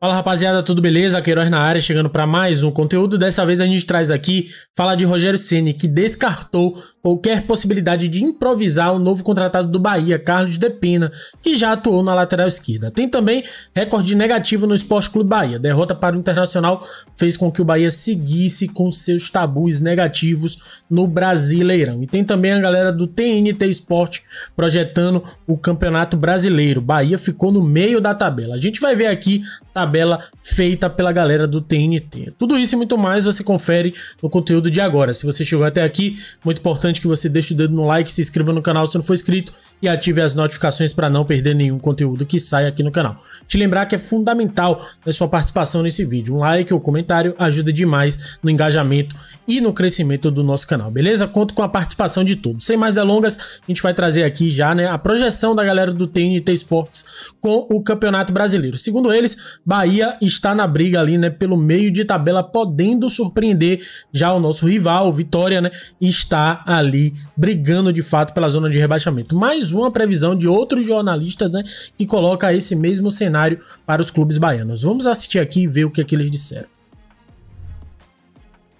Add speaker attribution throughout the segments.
Speaker 1: Fala rapaziada, tudo beleza? Queiroz na área, chegando para mais um conteúdo. Dessa vez a gente traz aqui fala de Rogério Ceni, que descartou qualquer possibilidade de improvisar o novo contratado do Bahia, Carlos De Pena, que já atuou na lateral esquerda. Tem também recorde negativo no Esporte Clube Bahia. Derrota para o Internacional fez com que o Bahia seguisse com seus tabus negativos no Brasileirão. E tem também a galera do TNT Esporte projetando o Campeonato Brasileiro. Bahia ficou no meio da tabela. A gente vai ver aqui tabela feita pela galera do TNT. Tudo isso e muito mais você confere no conteúdo de agora. Se você chegou até aqui, muito importante que você deixe o dedo no like, se inscreva no canal se não for inscrito e ative as notificações para não perder nenhum conteúdo que sai aqui no canal. Te lembrar que é fundamental a sua participação nesse vídeo. Um like ou comentário ajuda demais no engajamento e no crescimento do nosso canal, beleza? Conto com a participação de todos. Sem mais delongas, a gente vai trazer aqui já né, a projeção da galera do TNT Esportes com o Campeonato Brasileiro. Segundo eles, Bahia está na briga ali, né, pelo meio de tabela, podendo surpreender já o nosso rival, Vitória, né, está ali brigando de fato pela zona de rebaixamento. Mais uma previsão de outros jornalistas, né, que coloca esse mesmo cenário para os clubes baianos. Vamos assistir aqui e ver o que, é que eles disseram.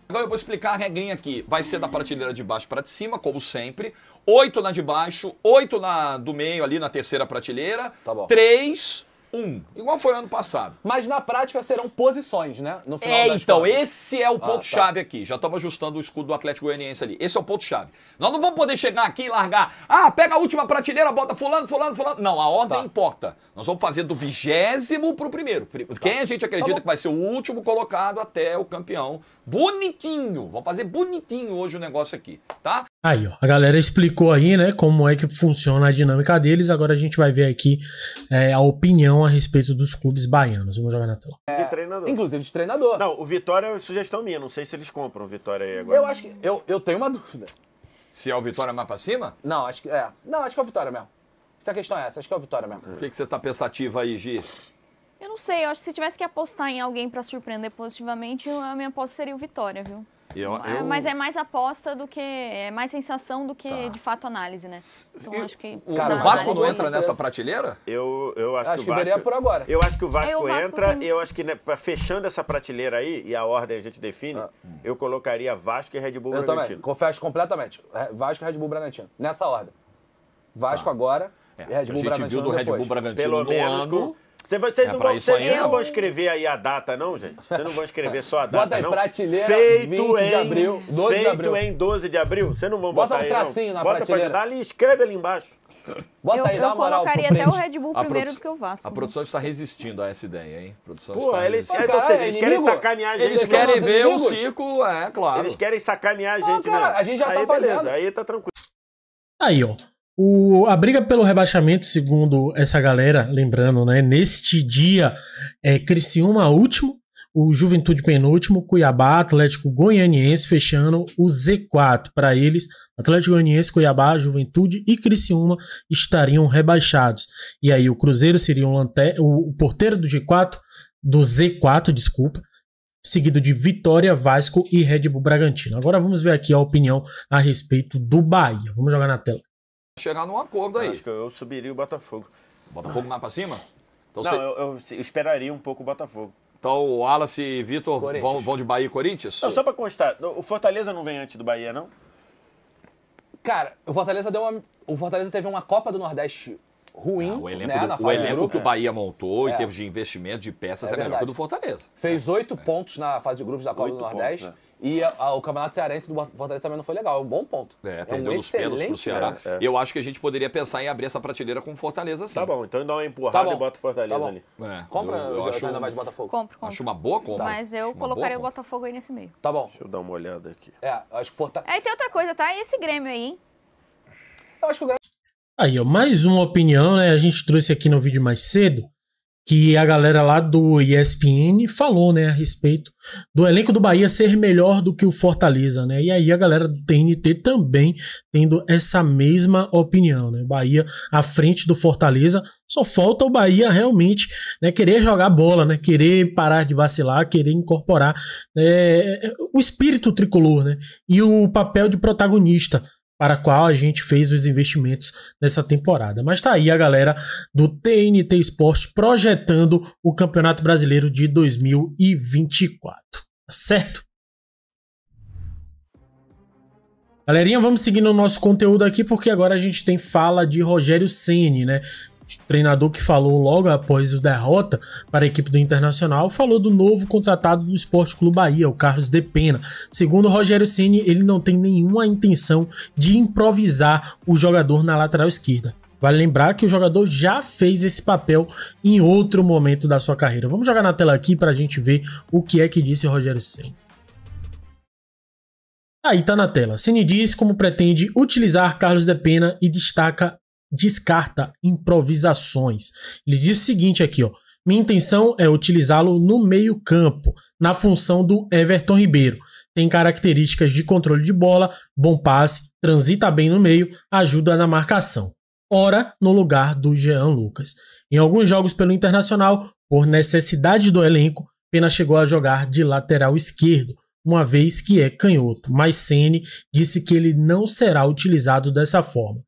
Speaker 1: Agora eu vou explicar a regrinha aqui. Vai ser da prateleira de baixo para de cima, como sempre. Oito na de baixo, oito na do meio ali na terceira prateleira. Tá bom. Três um. Igual foi ano passado. Mas na prática serão posições, né? No final é, então, contas. esse é o ah, ponto-chave ah, tá. aqui. Já estamos ajustando o escudo do Atlético Goianiense ali. Esse é o ponto-chave. Nós não vamos poder chegar aqui e largar. Ah, pega a última prateleira, bota fulano, fulano, fulano. Não, a ordem tá. importa. Nós vamos fazer do vigésimo pro primeiro. Tá. Quem tá. a gente tá acredita que vai ser o último colocado até o campeão. Bonitinho. Vamos fazer bonitinho hoje o negócio aqui, tá? Aí, ó, a galera explicou aí, né, como é que funciona a dinâmica deles. Agora a gente vai ver aqui é, a opinião a respeito dos clubes baianos. Vamos jogar na tela. É, de treinador. Inclusive de treinador. Não, o Vitória é sugestão minha. Não sei se eles compram o Vitória aí agora. Eu acho que. Eu, eu tenho uma dúvida. Se é o Vitória mais pra cima? Não, acho que é. Não, acho que é o Vitória mesmo. Que a questão é essa, acho que é o Vitória mesmo. O que, que você tá pensativa aí, Gi? Eu não sei, eu acho que se tivesse que apostar em alguém para surpreender positivamente, a minha aposta seria o Vitória, viu? Eu, ah, eu... Mas é mais aposta do que. É mais sensação do que, tá. de fato, análise, né? Então eu, acho que. Cara, o Vasco não entra nessa prateleira? Eu, eu acho, acho que, que o Vasco, por agora. Eu acho que o Vasco, é, o Vasco entra. Tem... Eu acho que, né, fechando essa prateleira aí, e a ordem a gente define, ah. eu colocaria Vasco e Red Bull eu Bragantino. Também, confesso completamente. Vasco e Red Bull Bragantino. Nessa ordem. Vasco ah. agora. É. Red Bull a gente Bragantino viu do Red Bull Bragantino Pelo no menos ano. Com vocês é, não, vão, vocês não vão escrever aí a data, não, gente? Vocês não vão escrever só a data, Bota aí não? prateleira feito em, de abril, 12 feito de abril. em 12 de abril. Vocês não vão botar aí, Bota botar um aí, tracinho na Bota prateleira. Bota ali e escreve ali embaixo. Bota eu, aí, dá uma moral. Eu colocaria até o Red Bull primeiro do que o Vasco. A produção está resistindo a essa ideia, hein? A produção Pô, está eles, cara, vocês, é eles querem sacanear a gente. Eles querem ver inimigos? o Cico, é, claro. Eles querem sacanear a gente. Não, cara, a gente já tá aí, tá fazendo. Aí tá tranquilo. Aí, ó. O, a briga pelo rebaixamento, segundo essa galera, lembrando, né? Neste dia, é, Criciúma último, o Juventude penúltimo, Cuiabá, Atlético Goianiense fechando o Z4. Para eles, Atlético Goianiense, Cuiabá, Juventude e Criciúma estariam rebaixados. E aí o Cruzeiro seria um lanter... o porteiro do G4, do Z4, desculpa, seguido de Vitória, Vasco e Red Bull Bragantino. Agora vamos ver aqui a opinião a respeito do Bahia. Vamos jogar na tela chegar num acordo aí. Eu acho que eu subiria o Botafogo. Botafogo lá pra cima? Então, não, você... eu, eu esperaria um pouco o Botafogo. Então o Wallace e Vitor vão, vão de Bahia e Corinthians? Não, só pra constar, o Fortaleza não vem antes do Bahia, não? Cara, o Fortaleza deu uma. O Fortaleza teve uma Copa do Nordeste ruim. Ah, o elenco, né, do, o elenco grupo, que o Bahia montou é. em termos de investimento de peças é, é melhor que o do Fortaleza. Fez é. oito é. pontos na fase de grupos da Copa do Nordeste. Pontos, né? E a, a, o Campeonato Cearense do Fortaleza também não foi legal. É um bom ponto. É, é perdeu um os pênaltis pro Ceará. É, Eu acho que a gente poderia pensar em abrir essa prateleira com o Fortaleza sim. Tá bom, então dá uma empurrada tá e bota o Fortaleza tá ali. É, compra eu, eu acho, ainda mais Botafogo. Compro, compro. Acho uma boa compra. Mas eu uma colocaria o Botafogo aí nesse meio. Tá bom. Deixa eu dar uma olhada aqui. É, acho que Fortaleza... Aí tem outra coisa, tá? E esse Grêmio aí, hein? Eu acho que o Grêmio Aí, ó, mais uma opinião, né? A gente trouxe aqui no vídeo mais cedo que a galera lá do ESPN falou, né, a respeito do elenco do Bahia ser melhor do que o Fortaleza, né? E aí a galera do TNT também tendo essa mesma opinião, né? Bahia à frente do Fortaleza, só falta o Bahia realmente, né, querer jogar bola, né, querer parar de vacilar, querer incorporar né, o espírito tricolor, né? E o papel de protagonista para a qual a gente fez os investimentos nessa temporada. Mas tá aí a galera do TNT Esporte projetando o Campeonato Brasileiro de 2024, tá certo? Galerinha, vamos seguindo o nosso conteúdo aqui porque agora a gente tem fala de Rogério Ceni, né? treinador que falou logo após o derrota para a equipe do Internacional, falou do novo contratado do Esporte Clube Bahia, o Carlos De Pena. Segundo Rogério Ceni, ele não tem nenhuma intenção de improvisar o jogador na lateral esquerda. Vale lembrar que o jogador já fez esse papel em outro momento da sua carreira. Vamos jogar na tela aqui para a gente ver o que é que disse Rogério Ceni. Aí tá na tela. Cine diz como pretende utilizar Carlos de Pena e destaca descarta improvisações. Ele diz o seguinte aqui, ó. Minha intenção é utilizá-lo no meio-campo, na função do Everton Ribeiro. Tem características de controle de bola, bom passe, transita bem no meio, ajuda na marcação. Ora, no lugar do Jean Lucas. Em alguns jogos pelo Internacional, por necessidade do elenco, Pena chegou a jogar de lateral esquerdo, uma vez que é canhoto, mas Sene disse que ele não será utilizado dessa forma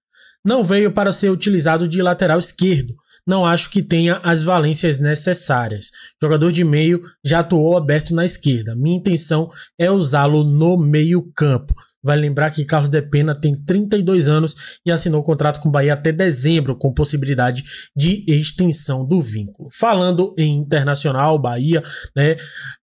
Speaker 1: não veio para ser utilizado de lateral esquerdo. Não acho que tenha as valências necessárias. jogador de meio já atuou aberto na esquerda. Minha intenção é usá-lo no meio-campo. Vale lembrar que Carlos Depena tem 32 anos e assinou o contrato com o Bahia até dezembro, com possibilidade de extensão do vínculo. Falando em internacional, Bahia, né?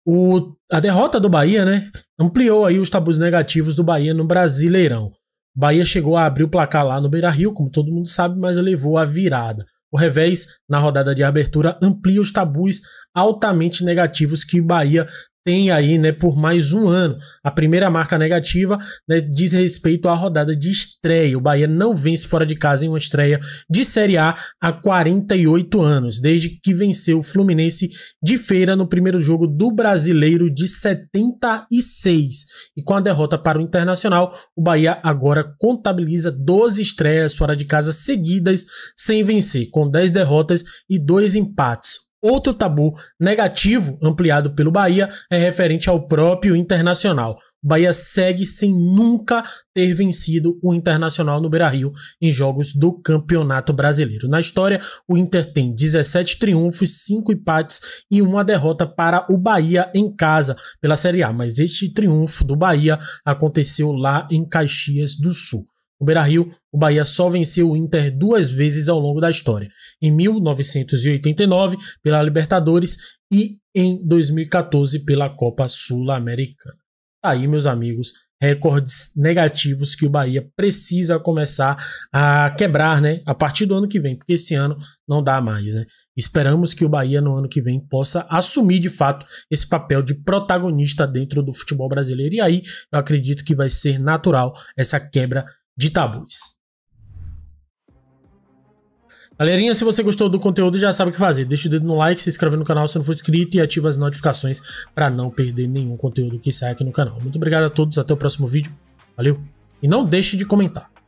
Speaker 1: O, a derrota do Bahia, né? Ampliou aí os tabus negativos do Bahia no Brasileirão. Bahia chegou a abrir o placar lá no Beira Rio, como todo mundo sabe, mas levou a virada. O revés, na rodada de abertura, amplia os tabus altamente negativos que o Bahia tem aí, né, por mais um ano. A primeira marca negativa né, diz respeito à rodada de estreia. O Bahia não vence fora de casa em uma estreia de Série A há 48 anos, desde que venceu o Fluminense de feira no primeiro jogo do Brasileiro de 76. E com a derrota para o Internacional, o Bahia agora contabiliza 12 estreias fora de casa seguidas sem vencer, com 10 derrotas e dois empates. Outro tabu negativo ampliado pelo Bahia é referente ao próprio Internacional. O Bahia segue sem nunca ter vencido o Internacional no Beira-Rio em jogos do Campeonato Brasileiro. Na história, o Inter tem 17 triunfos, 5 empates e uma derrota para o Bahia em casa pela Série A, mas este triunfo do Bahia aconteceu lá em Caxias do Sul. No Beira-Rio, o Bahia só venceu o Inter duas vezes ao longo da história, em 1989 pela Libertadores e em 2014 pela Copa Sul-Americana. Aí, meus amigos, recordes negativos que o Bahia precisa começar a quebrar, né? A partir do ano que vem, porque esse ano não dá mais, né? Esperamos que o Bahia no ano que vem possa assumir de fato esse papel de protagonista dentro do futebol brasileiro. E aí, eu acredito que vai ser natural essa quebra de tabus. Galerinha, se você gostou do conteúdo, já sabe o que fazer. Deixa o dedo no like, se inscreve no canal se não for inscrito e ativa as notificações para não perder nenhum conteúdo que sai aqui no canal. Muito obrigado a todos, até o próximo vídeo. Valeu! E não deixe de comentar.